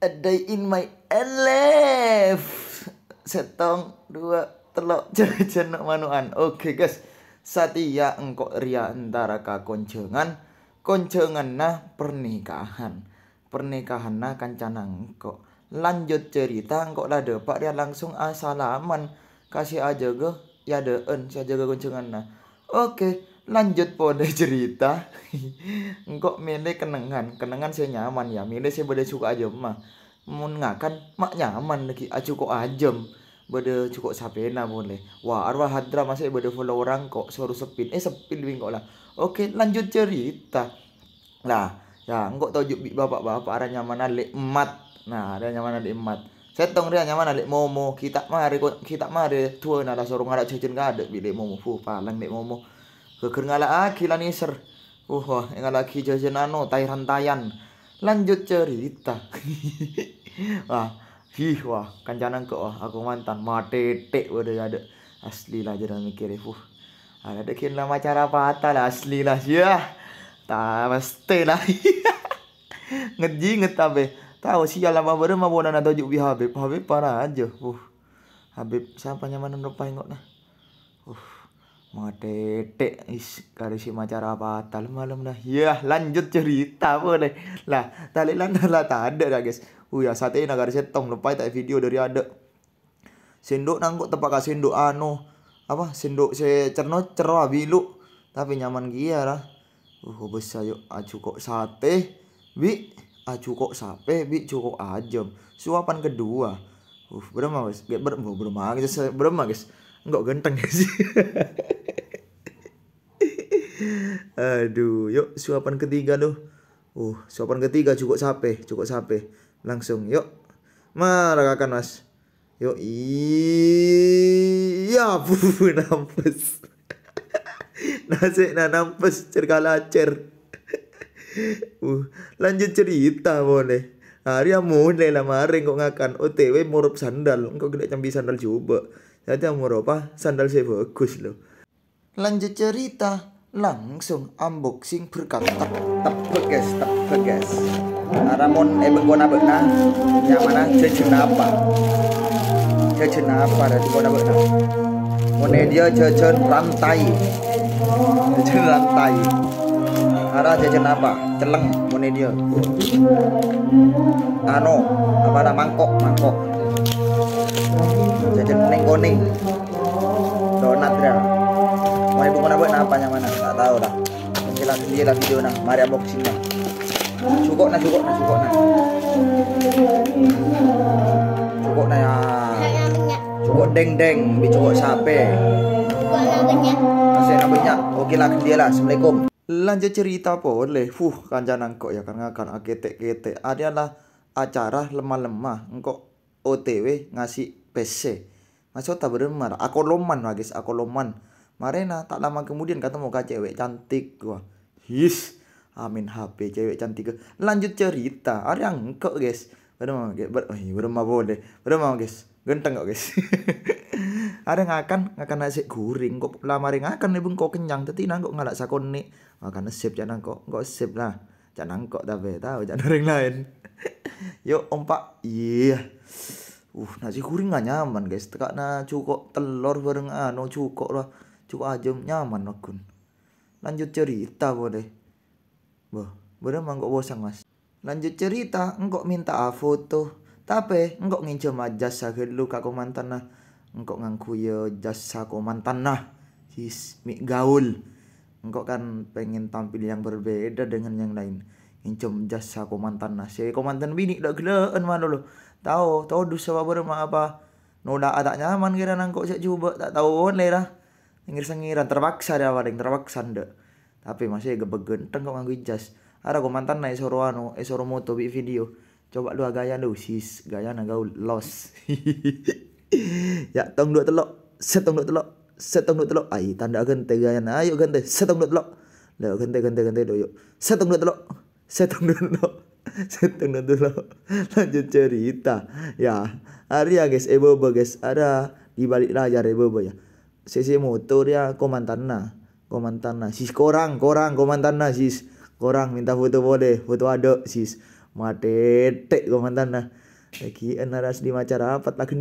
a day in my life setong dua telok jajan manuan oke okay, guys Satia engkok ria antara konjengan koncengan nah pernikahan pernikahan nah kancana engkok lanjut cerita engkok lah Pak dia langsung asalaman ah, kasih aja ge ya deen saya jaga koncengan nah oke okay lanjut pada cerita engkau milih kenangan kenangan saya nyaman ya milih saya pada suka aja mah mun kan mak nyaman lagi aja ah, kok ajem pada cukup sapena boleh wah arwah hadra masih pada follow orang kok suruh sepin eh sepin wing kok lah oke lanjut cerita lah ya engkau tau juk bapak-bapak arah nyaman alik emat nah ada nyaman alik emat saya tong dia nyaman alik momo kita mah mari kita mah ada tua nala sorong ada cucun gak ada bilik momo fu palang dek momo geger ngalak aki lan iser uh wah jajan anu tayran tayan lanjut cerita wah hih wah kancanan ke wah aku mantan matetek udah ada asli lah jangan mikir eh, uh ada dekin macam cara patah lah asli lah ya tak pasti lah ngeji ngetabe tahu sial lama baru mau bonan atau juk Habib Habib parah aja uh Habib siapa nyaman nurpa ingat nah uh Ish is si macara batal malam lah. Ya lanjut cerita boleh. Lah tali lantar lah tak ada dah guys. Uh ya sate nak garis tong lepai tak video dari ada. Sendok nangkut tempat kasih sendok anu apa sendok se cerno cerah bilu tapi nyaman gila lah. Uh besar yuk acu ah, kok sate bi acu ah, kok sape bi cukup ajem. Suapan kedua. Uh beremang guys. Berapa beremang guys. Beremang guys. Enggak ganteng sih. Aduh, yuk suapan ketiga loh. Uh, suapan ketiga cukup sape, cukup sape. Langsung, yuk. Marakakan, mas. Yuk, iya, bu, nampes. Nasib nah nampes cerkala cer. Uh, lanjut cerita boleh. Hari yang mulai lah maring kok ngakan OTW murup sandal. Engkau gede cambi sandal coba. Saya mau apa? Sandal saya bagus loh. Lanjut cerita langsung unboxing berkat tep tep guys tep guys namun emang eh, kona bekna nyamana jajan apa jajan apa dari kona bekna mone dia jajan rantai jajan rantai arah jajan apa celeng mone dia ano apa ada mangkok mangkok jajan kuning tao dah Mungkin dia lah video nang Mari unboxing nang Cukup nang cukup nang cukup nang Cukup nang ya Cukup deng-deng Bi cukup sape Masih nang banyak Okey lah dia lah Assalamualaikum Lanjut cerita po oleh Fuh kancan kok ya karena kan ketek-ketek Adalah acara lemah-lemah Engkau OTW ngasih PC Masih tak berumur, Aku loman guys Aku loman Marena tak lama kemudian ketemu kak cewek cantik gua. His. Amin HP cewek cantik. Lanjut cerita. Ada yang kok guys. mau guys. Ber oh, iya, mau boleh. mau guys. Genteng kok guys. Ada akan ngakan nasi guring kok lama akan nih kok kenyang tapi nang kok ngalak sakon nih. Makan sip jangan kok. Kok sip lah. Jangan kok tapi tahu jangan ring lain. Yuk ompak. Iya. Yeah. Uh, nasi guring gak nyaman guys. Tekak na cukok telur bareng anu cukok lah cukup ajum nyaman nakun. Lanjut cerita boleh. boh bener mah kok bosan mas. Lanjut cerita, engkau minta a foto. Tapi engkau ngincem jasa gelu kaku mantan nah. Engkau ngangku ya jasa kou mantana nah. His mik gaul. Engkau kan pengen tampil yang berbeda dengan yang lain. Incom jasa kou mantana nah. Si kau mantan bini dah gelaan mana lo. Tahu, tahu dosa apa apa. Noda tak nyaman kira nangkok cak cuba tak tahu boleh lah ngir sengiran terpaksa ada yang terpaksa ndak. Tapi masih gebegen tengok kok jas. Ada gue mantan naik soro anu, eh soro moto bi video. Coba dua gaya lu sis, gaya naga gaul los. ya tong dua telok, setong dua telok, setong dua telok. ay tanda gente gaya na, ayo gente, setong dua telok. lo gente gente gente doyo. Setong dua telok, setong dua telok. Setong dua telok. Lanjut cerita. Ya, hari ya guys, ebo eh, guys, ada di balik layar ebo ya. CC motor ya komandan komantanna sis korang korang komantanna sis korang minta foto boleh foto aduk sis matetek komantanna lagi enaras di masyarakat lagi